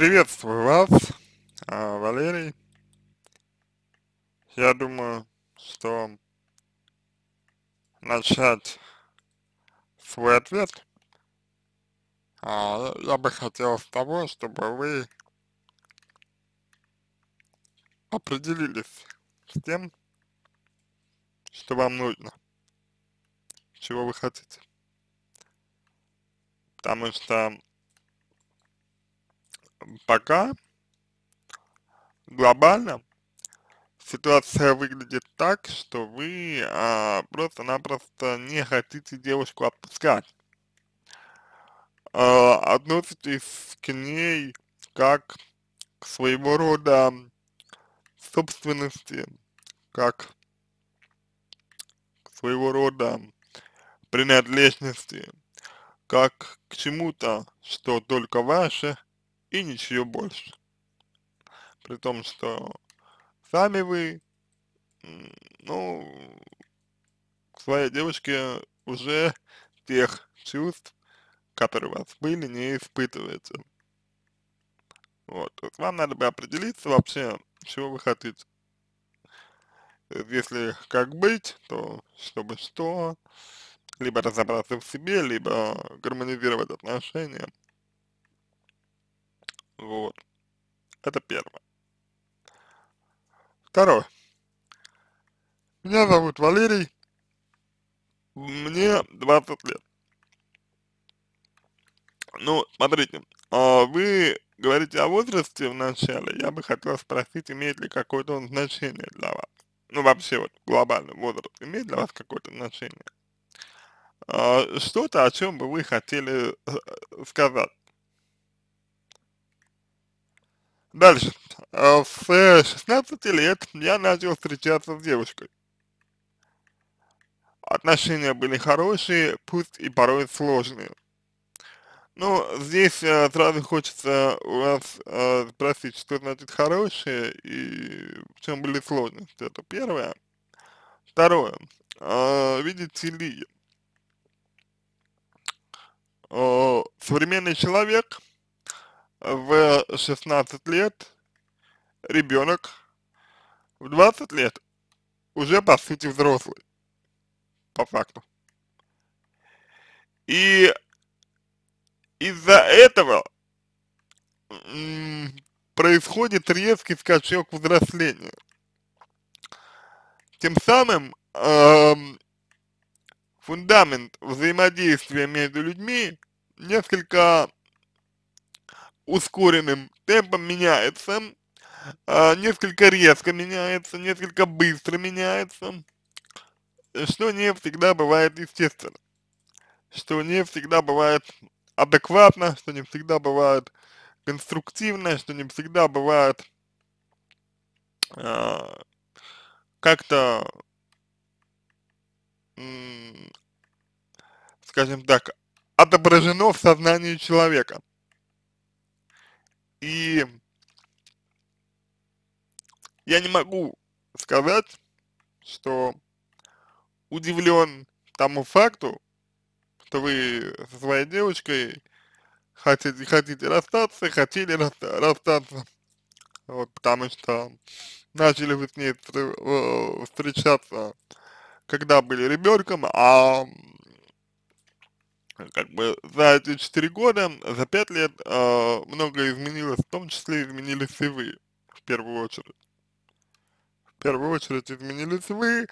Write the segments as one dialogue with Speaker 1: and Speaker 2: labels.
Speaker 1: Приветствую вас, а, Валерий. Я думаю, что начать свой ответ а, я бы хотел с того, чтобы вы определились с тем, что вам нужно, чего вы хотите. Потому что пока глобально ситуация выглядит так, что вы а, просто-напросто не хотите девушку отпускать. А, относитесь к ней как к своего рода собственности, как к своего рода принадлежности, как к чему-то, что только ваше, и ничего больше. При том, что сами вы, ну, к своей девушке уже тех чувств, которые у вас были, не испытываете. Вот, то вам надо бы определиться вообще, чего вы хотите. Э, если как быть, то чтобы что, либо разобраться в себе, либо гармонизировать отношения вот. Это первое. Второе. Меня зовут Валерий. Мне 20 лет. Ну, смотрите, а вы говорите о возрасте вначале. я бы хотел спросить, имеет ли какое-то он значение для вас? Ну, вообще, вот, глобальный возраст имеет для вас какое-то значение? А что-то, о чем бы вы хотели э, сказать? Дальше. А, э, с 16 лет я начал встречаться с девушкой. Отношения были хорошие, пусть и порой сложные. Ну, здесь э, сразу хочется у вас э, спросить, что значит хорошие и в чем были сложности. Это первое. Второе. Э, видите ли, э, современный человек – в 16 лет ребенок, в 20 лет уже, по сути, взрослый, по факту. И из-за этого происходит резкий скачок взросления. Тем самым э, фундамент взаимодействия между людьми несколько ускоренным темпом меняется, э, несколько резко меняется, несколько быстро меняется, что не всегда бывает естественно, что не всегда бывает адекватно, что не всегда бывает конструктивно, что не всегда бывает э, как-то, скажем так, отображено в сознании человека. И я не могу сказать, что удивлен тому факту, что вы со своей девочкой хотите, хотите расстаться, хотели расстаться. Вот, потому что начали вы с ней э, встречаться, когда были ребенком, а как бы за эти четыре года, за пять лет э, многое изменилось, в том числе изменились и вы, в первую очередь. В первую очередь изменились вы,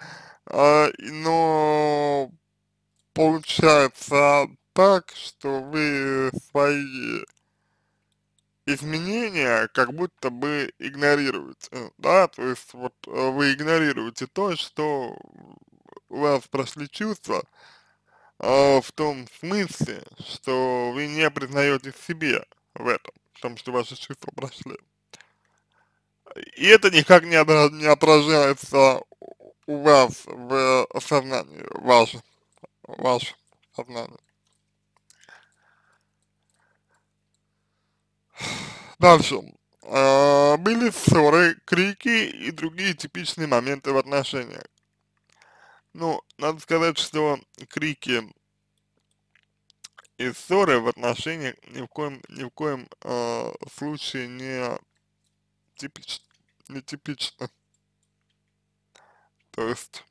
Speaker 1: э, но получается так, что вы свои изменения как будто бы игнорируете, да, то есть вот э, вы игнорируете то, что у вас прошли чувства, а, в том смысле, что вы не признаете себе в этом, в том, что ваши чувства прошли. И это никак не, не отражается у вас в сознании, вашем, вашем сознании. Дальше. А, были ссоры, крики и другие типичные моменты в отношениях. Ну, надо сказать, что крики и ссоры в отношениях ни в коем, ни в коем э, случае не, типич, не типично. То есть,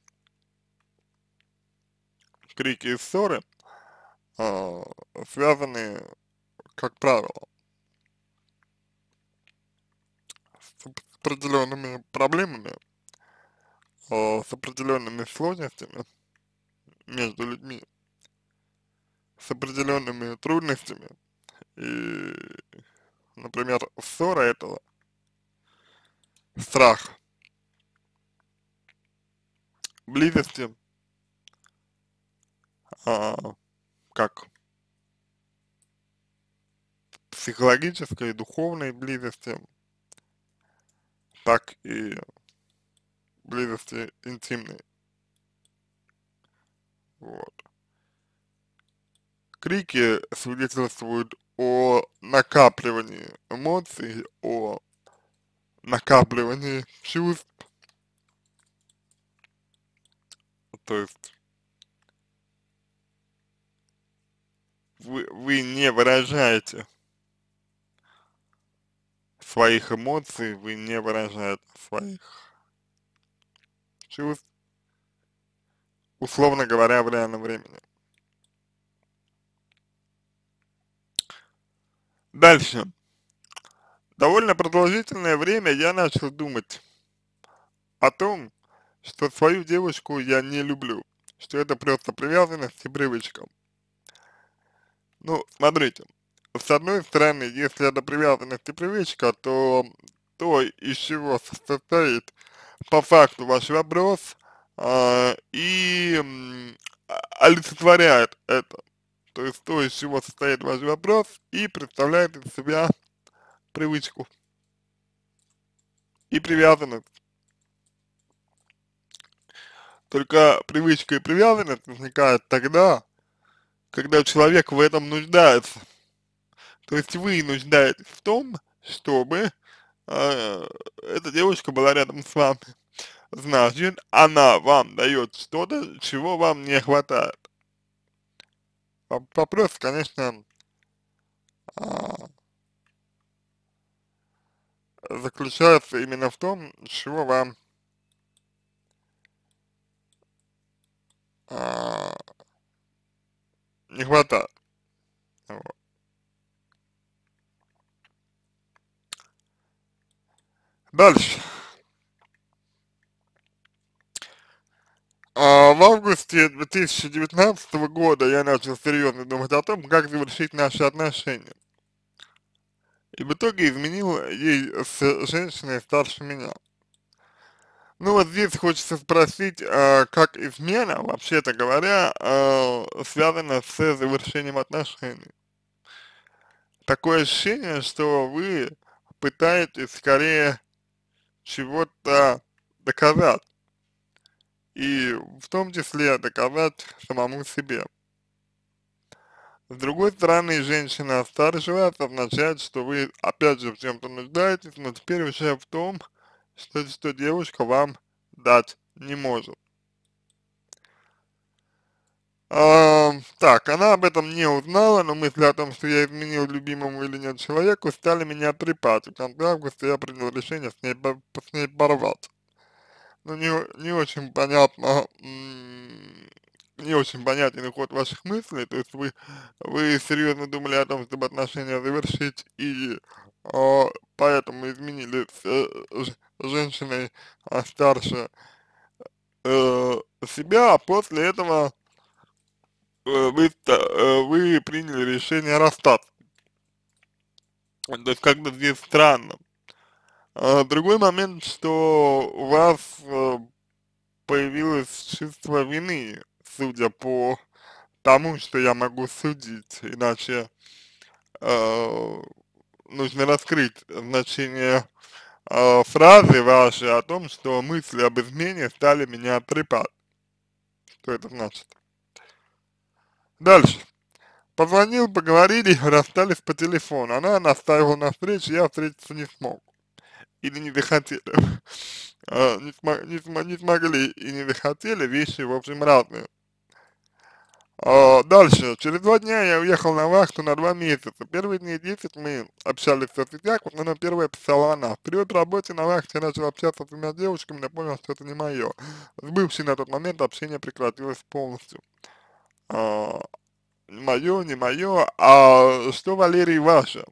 Speaker 1: крики и ссоры э, связаны, как правило, с определенными проблемами, э, с определенными сложностями между людьми, с определенными трудностями. И, например, ссора этого страх близости, а, как психологической и духовной близости, так и близости интимной. Вот. Крики свидетельствуют о накапливании эмоций, о накапливании чувств. То есть вы, вы не выражаете своих эмоций, вы не выражаете своих случилось, условно говоря, в реальном времени. Дальше. Довольно продолжительное время я начал думать о том, что свою девушку я не люблю, что это просто привязанность и привычка. Ну, смотрите, с одной стороны, если это привязанность и привычка, то то, из чего состоит по факту ваш вопрос э, и а, олицетворяет это, то есть то, из чего состоит ваш вопрос и представляет из себя привычку и привязанность. Только привычка и привязанность возникает тогда, когда человек в этом нуждается. То есть вы нуждаетесь в том, чтобы э, эта девушка была рядом с вами. Значит, она вам дает что-то, чего вам не хватает. Вопрос, конечно, а, заключается именно в том, чего вам а, не хватает. Дальше. А, в августе 2019 года я начал серьезно думать о том, как завершить наши отношения. И в итоге изменил ей с женщиной старше меня. Ну вот здесь хочется спросить, а, как измена, вообще-то говоря, а, связана с завершением отношений. Такое ощущение, что вы пытаетесь скорее чего-то доказать. И в том числе доказать самому себе. С другой стороны, женщина старше вас означает, что вы опять же в чем-то нуждаетесь, но теперь уже в том, что, что девушка вам дать не может так, она об этом не узнала, но мысли о том, что я изменил любимому или нет человеку, стали меня трепать. В конце августа я принял решение с ней, с ней порвать. Ну, не, не очень понятно, не очень понятен ход ваших мыслей, то есть вы, вы серьезно думали о том, чтобы отношения завершить и э, поэтому изменили с э, женщиной э, старше э, себя, а после этого Э, вы, э, вы приняли решение расстаться. То есть как-то здесь странно. А, другой момент, что у вас э, появилось чувство вины, судя по тому, что я могу судить, иначе э, нужно раскрыть значение э, фразы вашей о том, что мысли об измене стали меня трепать. Что это значит? Дальше. Позвонил, поговорили, расстались по телефону. Она настаивала на встрече, я встретиться не смог. Или не захотели. А, не, смо не, смо не смогли и не захотели, вещи, в общем, разные. А, дальше. Через два дня я уехал на вахту на два месяца. Первые дни 10 мы общались в соцсетях, вот она первая писала она. В период работы на вахте я начал общаться с двумя девочками. Я понял, что это не мое. С бывшей на тот момент общение прекратилось полностью а, мое, не мое, а что, Валерий, ваше?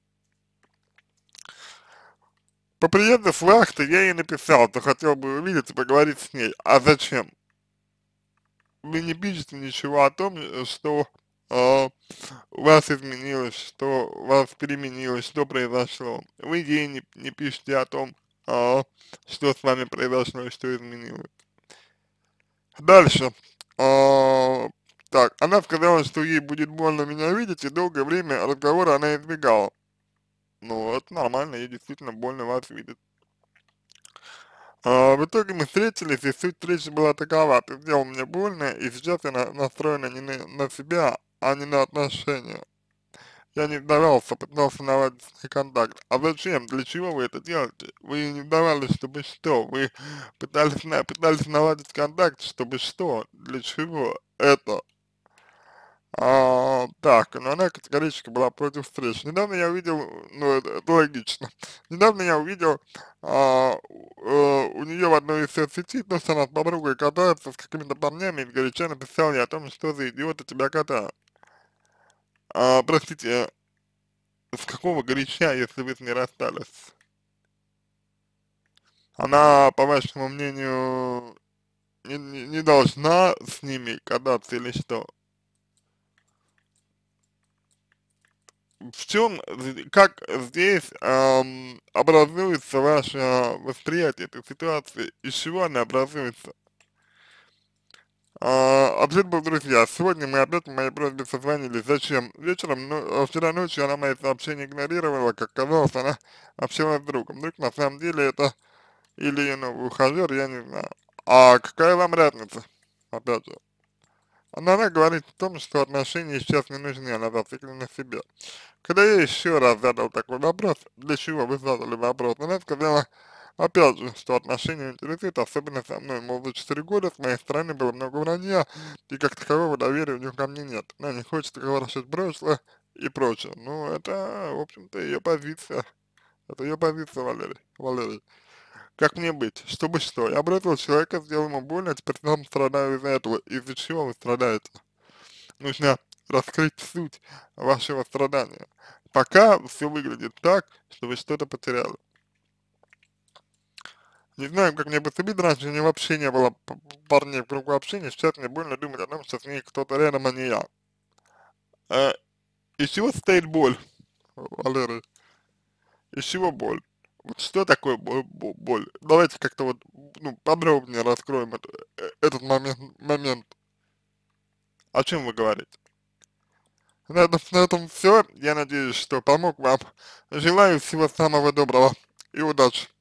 Speaker 1: По приезду с вахты я ей написал, то хотел бы увидеться, поговорить с ней. А зачем? Вы не пишете ничего о том, что э, а, у вас изменилось, что вас переменилось, что произошло. Вы ей не, не пишете о том, э, что с вами произошло и что изменилось. Дальше. Э, так, она сказала, что ей будет больно меня видеть, и долгое время разговора она избегала. Ну, это нормально, ей действительно больно вас видеть. А, в итоге мы встретились, и суть встречи была такова, ты сделал мне больно, и сейчас я на, настроена не на, на себя, а не на отношения. Я не сдавался, пытался наладить контакт. А зачем? Для чего вы это делаете? Вы не сдавались, чтобы что? Вы пытались, на, пытались наладить контакт, чтобы что? Для чего это? А, так, но ну, она категорически была против встреч. Недавно я увидел, ну это, это логично, недавно я увидел а, а, у э, нее в одной из соцсетей, то, что она с подругой катается с какими-то парнями, и горячо написал я о том, что за идиоты тебя катают. А, простите, с какого горяча, если вы с ней расстались? Она, по вашему мнению, не, не, не должна с ними кататься или что? в чем, как здесь эм, образуется ваше восприятие этой ситуации, из чего она образуется? А, ответ был, друзья, сегодня мы опять по моей просьбе созвонились. Зачем? Вечером, ну, а вчера ночью она мои сообщения игнорировала, как казалось, она общалась с другом. Друг на самом деле это или ее новый ухажер, я не знаю. А какая вам разница? Опять же. Но она говорит о том, что отношения сейчас не нужны, она зациклена на себе. Когда я еще раз задал такой вопрос, для чего вы задали вопрос, она сказала, опять же, что отношения интересуют, особенно со мной, мол, за 4 года с моей стороны было много вранья, и как такового доверия у нее ко мне нет. Она не хочет говорить прошлое и прочее. Ну, это, в общем-то, ее позиция. Это ее позиция, Валерий. Валерий. Как мне быть? Чтобы что? Я обратил человека, сделал ему больно, а теперь сам страдаю из-за этого. Из-за чего вы страдаете? Нужно раскрыть суть вашего страдания. Пока все выглядит так, что вы что-то потеряли. Не знаю, как мне поступить, раньше у меня вообще не было парней в кругу общения, сейчас мне больно думать о том, что с ней кто-то рядом, а не я. Э, из чего стоит боль, Валерий? Из чего боль? что такое боль? Давайте как-то вот ну, подробнее раскроем это, э, этот момент, момент. О чем вы говорите? На этом, на этом все. Я надеюсь, что помог вам. Желаю всего самого доброго и удачи.